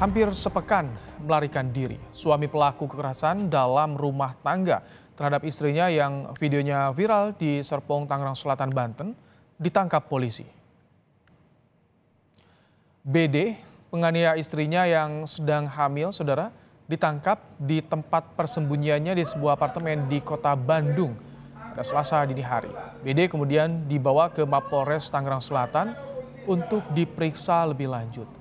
hampir sepekan melarikan diri. Suami pelaku kekerasan dalam rumah tangga terhadap istrinya yang videonya viral di Serpong, Tangerang Selatan, Banten, ditangkap polisi. BD, penganiaya istrinya yang sedang hamil, saudara, ditangkap di tempat persembunyiannya di sebuah apartemen di kota Bandung pada selasa dini hari. BD kemudian dibawa ke Mapolres Tangerang Selatan untuk diperiksa lebih lanjut.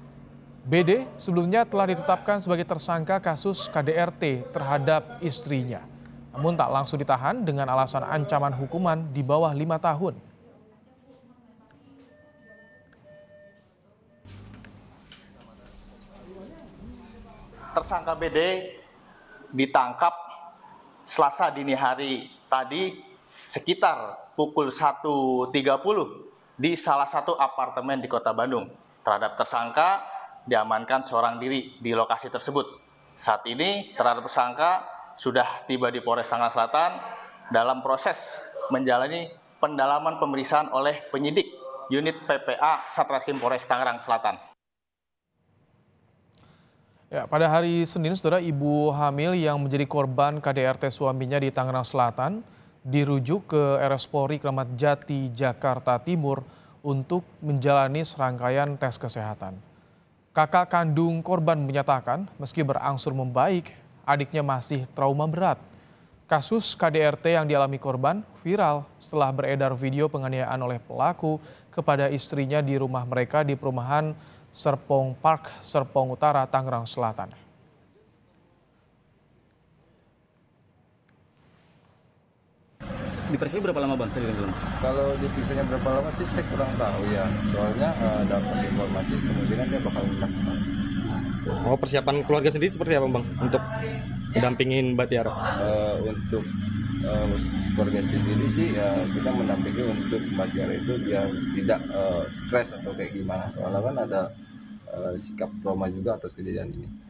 BD sebelumnya telah ditetapkan sebagai tersangka kasus KDRT terhadap istrinya. Namun tak langsung ditahan dengan alasan ancaman hukuman di bawah lima tahun. Tersangka BD ditangkap Selasa dini hari tadi sekitar pukul 1.30 di salah satu apartemen di Kota Bandung. Terhadap tersangka diamankan seorang diri di lokasi tersebut. Saat ini terhadap tersangka sudah tiba di Polres Tangerang Selatan dalam proses menjalani pendalaman pemeriksaan oleh penyidik unit PPA Satreskrim Polres Tangerang Selatan. Ya, pada hari Senin, saudara ibu hamil yang menjadi korban KDRT suaminya di Tangerang Selatan dirujuk ke RS Polri Kramat Jati, Jakarta Timur untuk menjalani serangkaian tes kesehatan. Kakak kandung korban menyatakan meski berangsur membaik, adiknya masih trauma berat. Kasus KDRT yang dialami korban viral setelah beredar video penganiayaan oleh pelaku kepada istrinya di rumah mereka di perumahan Serpong Park, Serpong Utara, Tangerang Selatan. diperiksa berapa lama bang kan, Kalau diperiksanya berapa lama sih saya kurang tahu ya. Soalnya uh, dapat informasi kemungkinan dia bakal menang. Oh persiapan keluarga sendiri seperti apa bang untuk mendampingin batiaro Uh, eh, untuk uh, keluarga sendiri sih ya, kita mendampingi untuk batiaro itu biar tidak uh, stres atau kayak gimana soalnya kan ada uh, sikap trauma juga atas kejadian ini.